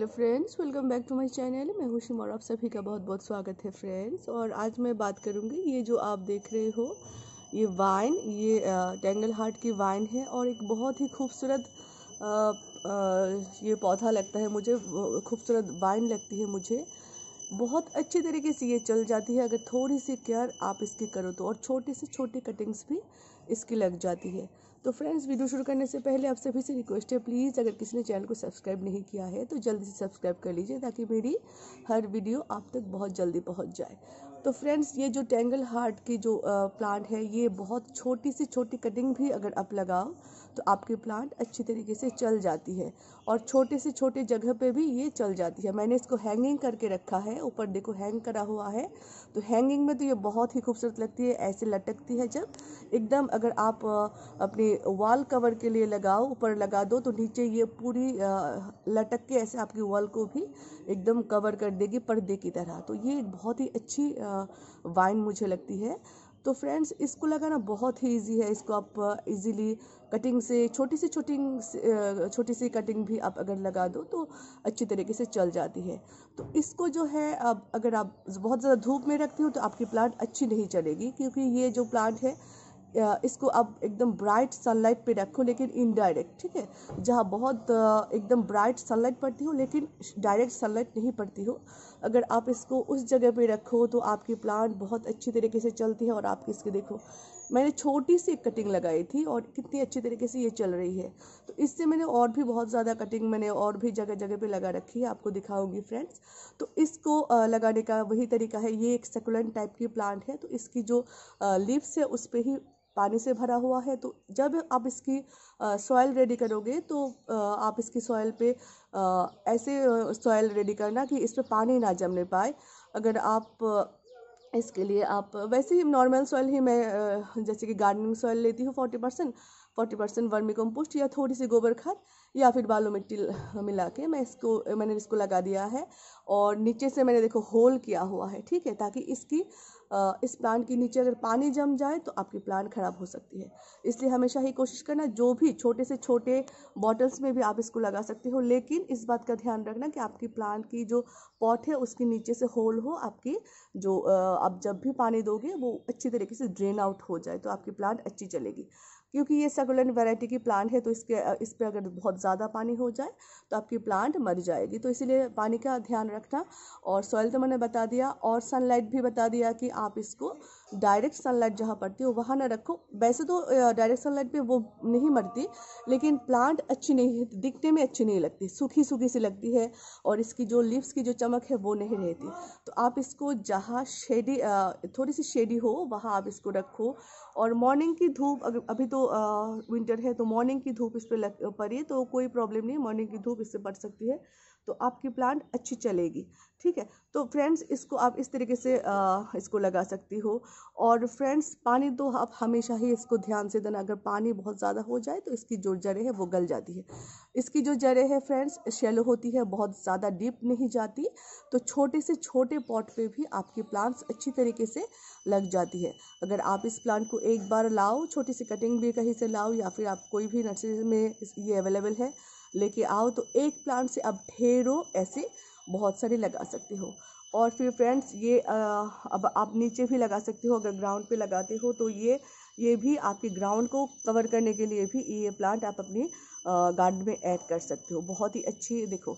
hello friends welcome back to my channel मैं हुशिम और आप सभी का बहुत बहुत स्वागत है फ्रेंड्स और आज मैं बात करूंगी ये जो आप देख रहे हो ये वाइन ये टेंगल हार्ट की वाइन है और एक बहुत ही खूबसूरत ये पौधा लगता है मुझे खूबसूरत वाइन लगती है मुझे बहुत अच्छी तरीके से ये चल जाती है अगर थोड़ी सी केयर आप इसकी करो तो और छोटी से छोटी कटिंग्स भी इसकी लग जाती है तो फ्रेंड्स वीडियो शुरू करने से पहले आप सभी से रिक्वेस्ट है प्लीज़ अगर किसी ने चैनल को सब्सक्राइब नहीं किया है तो जल्दी से सब्सक्राइब कर लीजिए ताकि मेरी हर वीडियो आप तक बहुत जल्दी पहुँच जाए तो फ्रेंड्स ये जो टेंगल हार्ट की जो प्लांट है ये बहुत छोटी से छोटी कटिंग भी अगर आप लगाओ तो आपकी प्लांट अच्छी तरीके से चल जाती है और छोटे से छोटे जगह पे भी ये चल जाती है मैंने इसको हैंगिंग करके रखा है ऊपर देखो हैंग करा हुआ है तो हैंगिंग में तो ये बहुत ही खूबसूरत लगती है ऐसे लटकती है जब एकदम अगर आप अपने वॉल कवर के लिए लगाओ ऊपर लगा दो तो नीचे ये पूरी लटक के ऐसे आपकी वॉल को भी एकदम कवर कर देगी पर्दे की तरह तो ये बहुत ही अच्छी वाइन मुझे लगती है तो फ्रेंड्स इसको लगाना बहुत ही इजी है इसको आप इजीली कटिंग से छोटी सी छोटी छोटी सी कटिंग भी आप अगर लगा दो तो अच्छी तरीके से चल जाती है तो इसको जो है अब अगर आप बहुत ज़्यादा धूप में रखती हो तो आपकी प्लांट अच्छी नहीं चलेगी क्योंकि ये जो प्लांट है इसको आप एकदम ब्राइट सनलाइट पे रखो लेकिन इनडायरेक्ट ठीक है जहाँ बहुत एकदम ब्राइट सनलाइट पड़ती हो लेकिन डायरेक्ट सनलाइट नहीं पड़ती हो अगर आप इसको उस जगह पे रखो तो आपकी प्लांट बहुत अच्छी तरीके से चलती है और आप इसके देखो मैंने छोटी सी कटिंग लगाई थी और कितनी अच्छी तरीके से ये चल रही है तो इससे मैंने और भी बहुत ज़्यादा कटिंग मैंने और भी जगह जगह पे लगा रखी है आपको दिखाऊंगी फ्रेंड्स तो इसको लगाने का वही तरीका है ये एक सेकुलेंट टाइप की प्लांट है तो इसकी जो लीव्स है उस पर ही पानी से भरा हुआ है तो जब आप इसकी सॉयल रेडी करोगे तो आप इसकी सॉयल पे ऐसे सॉयल रेडी करना कि इस पर पानी ना जमने पाए अगर आप इसके लिए आप वैसे ही नॉर्मल सॉइल ही मैं जैसे कि गार्डनिंग सॉइल लेती हूँ forty percent forty percent vermicompost या थोड़ी सी गोबर खाद या फिर बालू मिट्टी मिला के मैं इसको मैंने इसको लगा दिया है और नीचे से मैंने देखो होल किया हुआ है ठीक है ताकि इसकी इस प्लांट के नीचे अगर पानी जम जाए तो आपकी प्लांट ख़राब हो सकती है इसलिए हमेशा ही कोशिश करना जो भी छोटे से छोटे बॉटल्स में भी आप इसको लगा सकते हो लेकिन इस बात का ध्यान रखना कि आपकी प्लांट की जो पॉट है उसके नीचे से होल हो आपकी जो आप जब भी पानी दोगे वो अच्छी तरीके से ड्रेन आउट हो जाए तो आपकी प्लांट अच्छी चलेगी क्योंकि ये सग टर्बुलेंट वैरायटी की प्लांट है तो इसके इस पर अगर बहुत ज़्यादा पानी हो जाए तो आपकी प्लांट मर जाएगी तो इसीलिए पानी का ध्यान रखना और सॉइल तो मैंने बता दिया और सनलाइट भी बता दिया कि आप इसको डायरेक्ट सनलाइट जहाँ पड़ती हो वहाँ ना रखो वैसे तो डायरेक्ट सनलाइट पर वो नहीं मरती लेकिन प्लांट अच्छी नहीं है दिखने में अच्छी नहीं लगती सूखी सूखी सी लगती है और इसकी जो लिप्स की जो चमक है वो नहीं रहती तो आप इसको जहाँ शेडी थोड़ी सी शेडी हो वहाँ आप इसको रखो और मॉर्निंग की धूप अभी तो विंटर है तो मॉर्निंग की धूप इस पर लग पड़ी तो कोई प्रॉब्लम नहीं मॉर्निंग की धूप इससे पड़ सकती है तो आपकी प्लांट अच्छी चलेगी ठीक है तो फ्रेंड्स इसको आप इस तरीके से आ, इसको लगा सकती हो और फ्रेंड्स पानी तो आप हमेशा ही इसको ध्यान से देना अगर पानी बहुत ज़्यादा हो जाए तो इसकी जो जड़ें हैं वो गल जाती है इसकी जो जड़ें हैं फ्रेंड्स शेलो होती है बहुत ज़्यादा डीप नहीं जाती तो छोटे से छोटे पॉट पर भी आपकी प्लांट्स अच्छी तरीके से लग जाती है अगर आप इस प्लांट को एक बार लाओ छोटी सी कटिंग भी कहीं से लाओ जाओ या फिर आप कोई भी नर्सरी में ये अवेलेबल है लेके आओ तो एक प्लांट से आप ढेरों ऐसे बहुत सारे लगा सकते हो और फिर फ्रेंड्स ये आ, अब आप नीचे भी लगा सकते हो अगर ग्राउंड पे लगाते हो तो ये ये भी आपके ग्राउंड को कवर करने के लिए भी ये प्लांट आप अपनी गार्डन में ऐड कर सकते हो बहुत ही अच्छी देखो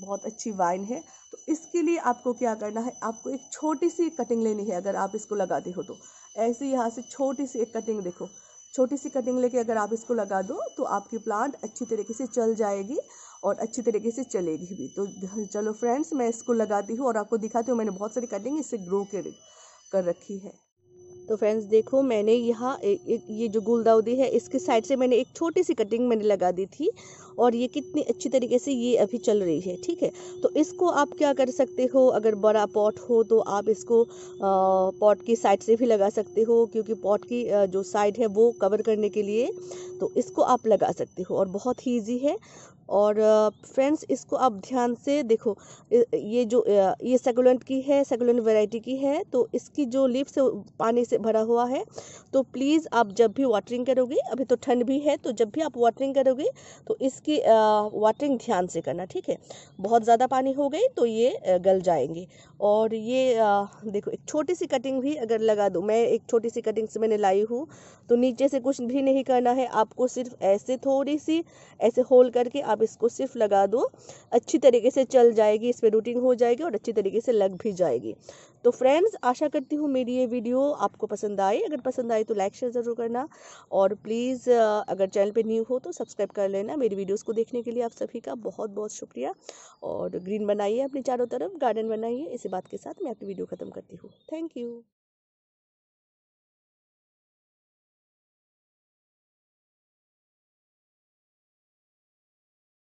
बहुत अच्छी वाइन है तो इसके लिए आपको क्या करना है आपको एक छोटी सी कटिंग लेनी है अगर आप इसको लगाते हो तो ऐसे यहाँ से छोटी सी एक कटिंग देखो छोटी सी कटिंग लेके अगर आप इसको लगा दो तो आपकी प्लांट अच्छी तरीके से चल जाएगी और अच्छी तरीके से चलेगी भी तो चलो फ्रेंड्स मैं इसको लगाती हूँ और आपको दिखाती हूँ मैंने बहुत सारी कटिंग इससे ग्रो कर रखी है तो फ्रेंड्स देखो मैंने यहाँ ये जो गुलदाउदी है इसके साइड से मैंने एक छोटी सी कटिंग मैंने लगा दी थी और ये कितनी अच्छी तरीके से ये अभी चल रही है ठीक है तो इसको आप क्या कर सकते हो अगर बड़ा पॉट हो तो आप इसको पॉट की साइड से भी लगा सकते हो क्योंकि पॉट की जो साइड है वो कवर करने के लिए तो इसको आप लगा सकते हो और बहुत ही ईजी है और फ्रेंड्स इसको आप ध्यान से देखो ये जो ये सेगुलेंट की है सेगुलेंट वैरायटी की है तो इसकी जो लिप्स से पानी से भरा हुआ है तो प्लीज़ आप जब भी वाटरिंग करोगे अभी तो ठंड भी है तो जब भी आप वाटरिंग करोगे तो इसकी वाटरिंग ध्यान से करना ठीक है बहुत ज़्यादा पानी हो गई तो ये गल जाएंगे और ये देखो एक छोटी सी कटिंग भी अगर लगा दो मैं एक छोटी सी कटिंग से मैंने लाई हूँ तो नीचे से कुछ भी नहीं करना है आपको सिर्फ ऐसे थोड़ी सी ऐसे होल करके आप आप इसको सिर्फ लगा दो अच्छी तरीके से चल जाएगी इसमें रूटिंग हो जाएगी और अच्छी तरीके से लग भी जाएगी तो फ्रेंड्स आशा करती हूँ मेरी ये वीडियो आपको पसंद आए अगर पसंद आए तो लाइक शेयर ज़रूर करना और प्लीज़ अगर चैनल पर न्यू हो तो सब्सक्राइब कर लेना मेरी वीडियोज़ को देखने के लिए आप सभी का बहुत बहुत शुक्रिया और ग्रीन बनाइए अपने चारों तरफ गार्डन बनाइए इसी बात के साथ मैं अपनी वीडियो ख़त्म करती हूँ थैंक यू